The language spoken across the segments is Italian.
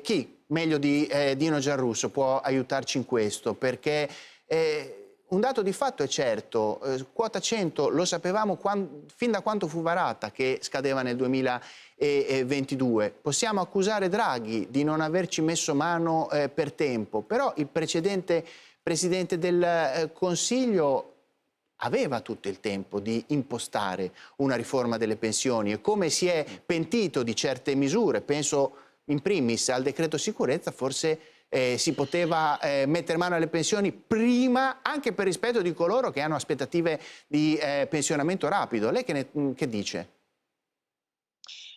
chi meglio di eh, Dino Gianrusso può aiutarci in questo? Perché eh, un dato di fatto è certo, eh, quota 100 lo sapevamo quando, fin da quando fu varata che scadeva nel 2022. Possiamo accusare Draghi di non averci messo mano eh, per tempo, però il precedente Presidente del eh, Consiglio aveva tutto il tempo di impostare una riforma delle pensioni e come si è pentito di certe misure, penso in primis al decreto sicurezza, forse eh, si poteva eh, mettere mano alle pensioni prima anche per rispetto di coloro che hanno aspettative di eh, pensionamento rapido. Lei che, ne, mm, che, dice?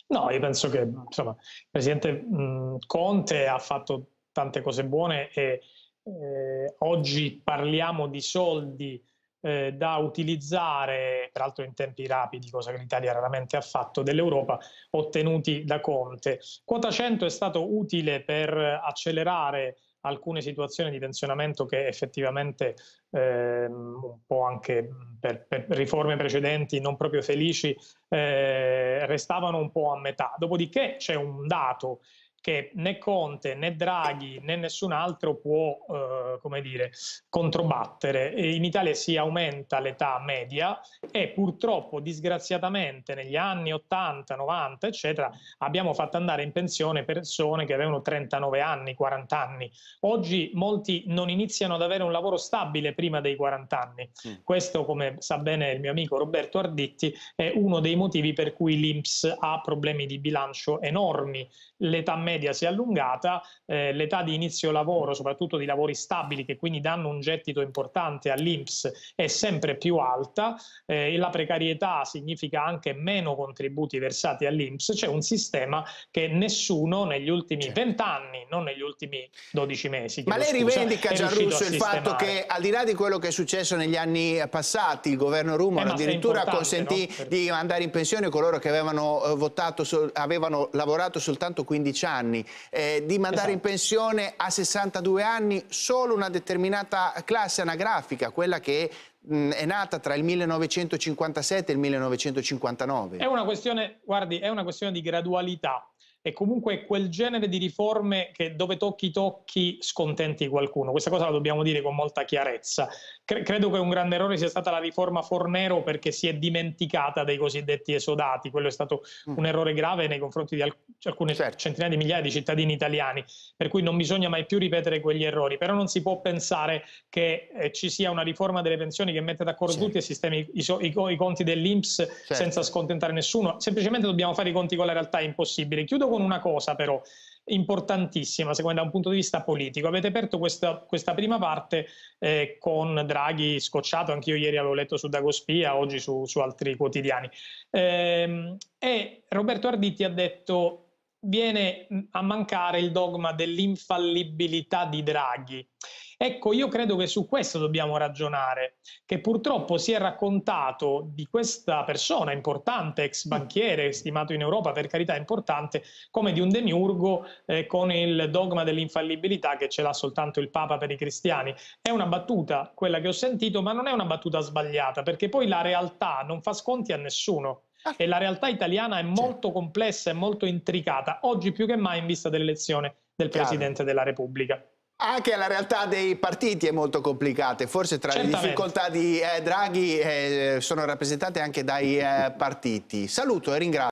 No, io penso che insomma, il presidente mh, mm, Conte ha fatto tante cose buone e eh, oggi parliamo di soldi eh, da utilizzare, peraltro in tempi rapidi, cosa che l'Italia raramente ha fatto, dell'Europa ottenuti da Conte. Quota 100 è stato utile per accelerare alcune situazioni di pensionamento che effettivamente eh, un po' anche per, per, riforme precedenti non proprio felici eh, restavano un po' a metà. Dopodiché c'è un dato che né Conte né Draghi né nessun altro può eh, come dire, controbattere. In Italia si aumenta l'età media e purtroppo disgraziatamente negli anni 80, 90 eccetera abbiamo fatto andare in pensione persone che avevano 39 anni, 40 anni. Oggi molti non iniziano ad avere un lavoro stabile prima dei 40 anni. Mm. Questo come sa bene il mio amico Roberto Arditti è uno dei motivi per cui l'Inps ha problemi di bilancio enormi. L'età media media si è allungata, eh, l'età di inizio lavoro, soprattutto di lavori stabili che quindi danno un gettito importante all'INPS, è sempre più alta eh, e la precarietà significa anche meno contributi versati all'INPS, c'è un sistema che nessuno negli ultimi certo. vent'anni, non negli ultimi 12 mesi. Ma lei scusa, rivendica Gianrusso il fatto che al di là di quello che è successo negli anni passati, il governo Rumor eh, addirittura consentì no? per... di andare in pensione coloro che avevano, eh, votato, so, avevano lavorato soltanto 15 anni anni, eh, di mandare esatto. in pensione a 62 anni solo una determinata classe anagrafica, quella che mh, è nata tra il 1957 e il 1959. È una questione, guardi, è una questione di gradualità e comunque quel genere di riforme che dove tocchi tocchi scontenti qualcuno. Questa cosa la dobbiamo dire con molta chiarezza. Cre- credo che un grande errore sia stata la riforma Fornero perché si è dimenticata dei cosiddetti esodati. Quello è stato mm. un errore grave nei confronti di alc- cioè alcune certo. centinaia di migliaia di cittadini italiani, per cui non bisogna mai più ripetere quegli errori. Però non si può pensare che eh, ci sia una riforma delle pensioni che mette d'accordo certo. tutti e sistemi i, so- i, co- i conti dell'Inps certo. senza scontentare nessuno. Semplicemente dobbiamo fare i conti con la realtà, è impossibile. Chiudo con una cosa però importantissima, secondo me, da un punto di vista politico. Avete aperto questa, questa prima parte eh, con Draghi scocciato, anch'io ieri avevo letto su Dagospia, oggi su, su altri quotidiani. Eh, e Roberto Arditti ha detto viene a mancare il dogma dell'infallibilità di Draghi. Ecco, io credo che su questo dobbiamo ragionare, che purtroppo si è raccontato di questa persona importante, ex banchiere, stimato in Europa, per carità importante, come di un demiurgo eh, con il dogma dell'infallibilità che ce l'ha soltanto il Papa per i cristiani. È una battuta quella che ho sentito, ma non è una battuta sbagliata, perché poi la realtà non fa sconti a nessuno. Ah. E la realtà italiana è molto complessa e molto intricata, oggi più che mai in vista dell'elezione del Presidente della Repubblica. Anche la realtà dei partiti è molto complicata, forse tra Certamente. le difficoltà di eh, Draghi eh, sono rappresentate anche dai eh, partiti. Saluto e ringrazio.